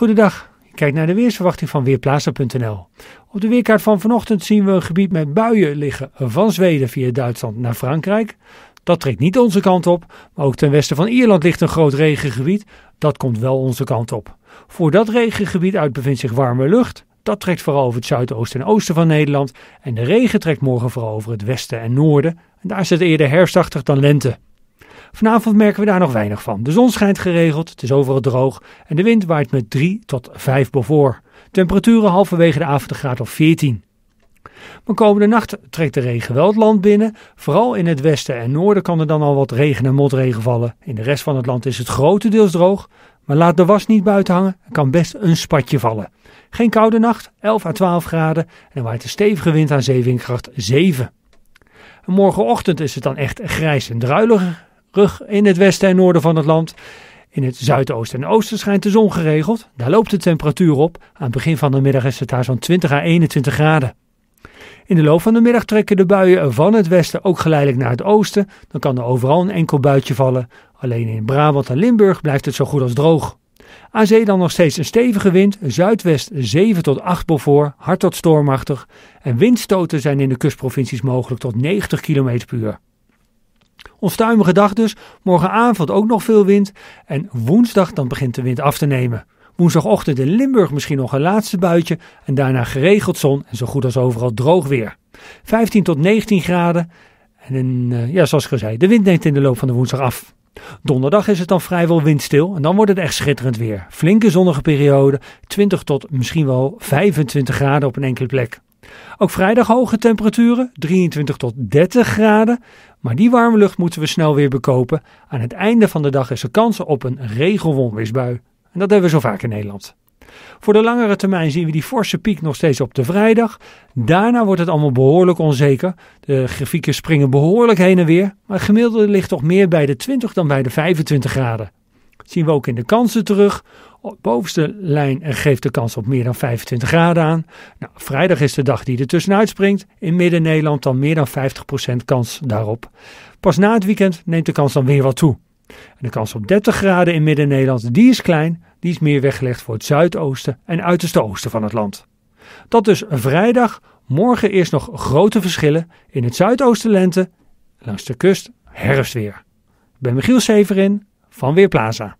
Goedendag, ik kijk naar de weersverwachting van weerplaza.nl. Op de weerkaart van vanochtend zien we een gebied met buien liggen van Zweden via Duitsland naar Frankrijk. Dat trekt niet onze kant op, maar ook ten westen van Ierland ligt een groot regengebied. Dat komt wel onze kant op. Voor dat regengebied uit bevindt zich warme lucht. Dat trekt vooral over het zuidoosten en oosten van Nederland. En de regen trekt morgen vooral over het westen en noorden. En daar zit eerder herfstachtig dan lente. Vanavond merken we daar nog weinig van. De zon schijnt geregeld, het is overal droog en de wind waait met 3 tot 5 bevoor. Temperaturen halverwege de avond een graad of 14. Maar komende nacht trekt de regen wel het land binnen. Vooral in het westen en noorden kan er dan al wat regen en motregen vallen. In de rest van het land is het grotendeels droog. Maar laat de was niet buiten hangen, er kan best een spatje vallen. Geen koude nacht, 11 à 12 graden. En waait een stevige wind aan zeewindkracht 7. morgenochtend is het dan echt grijs en druilig rug in het westen en noorden van het land. In het zuidoosten en oosten schijnt de zon geregeld. Daar loopt de temperatuur op. Aan het begin van de middag is het daar zo'n 20 à 21 graden. In de loop van de middag trekken de buien van het westen ook geleidelijk naar het oosten. Dan kan er overal een enkel buitje vallen. Alleen in Brabant en Limburg blijft het zo goed als droog. Aan zee dan nog steeds een stevige wind, zuidwest 7 tot 8 voor, hard tot stormachtig. En windstoten zijn in de kustprovincies mogelijk tot 90 km per uur. Onstuimige dag dus. Morgenavond ook nog veel wind. En woensdag dan begint de wind af te nemen. Woensdagochtend in Limburg misschien nog een laatste buitje. En daarna geregeld zon en zo goed als overal droog weer. 15 tot 19 graden. En eh, ja, zoals ik al zei, de wind neemt in de loop van de woensdag af. Donderdag is het dan vrijwel windstil en dan wordt het echt schitterend weer. Flinke zonnige periode, 20 tot misschien wel 25 graden op een enkele plek. Ook vrijdag hoge temperaturen, 23 tot 30 graden. Maar die warme lucht moeten we snel weer bekopen. Aan het einde van de dag is er kans op een regelwonweersbui. En dat hebben we zo vaak in Nederland. Voor de langere termijn zien we die forse piek nog steeds op de vrijdag. Daarna wordt het allemaal behoorlijk onzeker. De grafieken springen behoorlijk heen en weer. Maar gemiddelde ligt toch meer bij de 20 dan bij de 25 graden. Zien we ook in de kansen terug. Op bovenste lijn geeft de kans op meer dan 25 graden aan. Nou, vrijdag is de dag die er tussenuit In Midden-Nederland dan meer dan 50% kans daarop. Pas na het weekend neemt de kans dan weer wat toe. En de kans op 30 graden in Midden-Nederland, die is klein. Die is meer weggelegd voor het zuidoosten en uiterste oosten van het land. Dat dus vrijdag. Morgen eerst nog grote verschillen. In het zuidoosten lente, langs de kust herfstweer. Ik ben Michiel Severin van Weerplaza.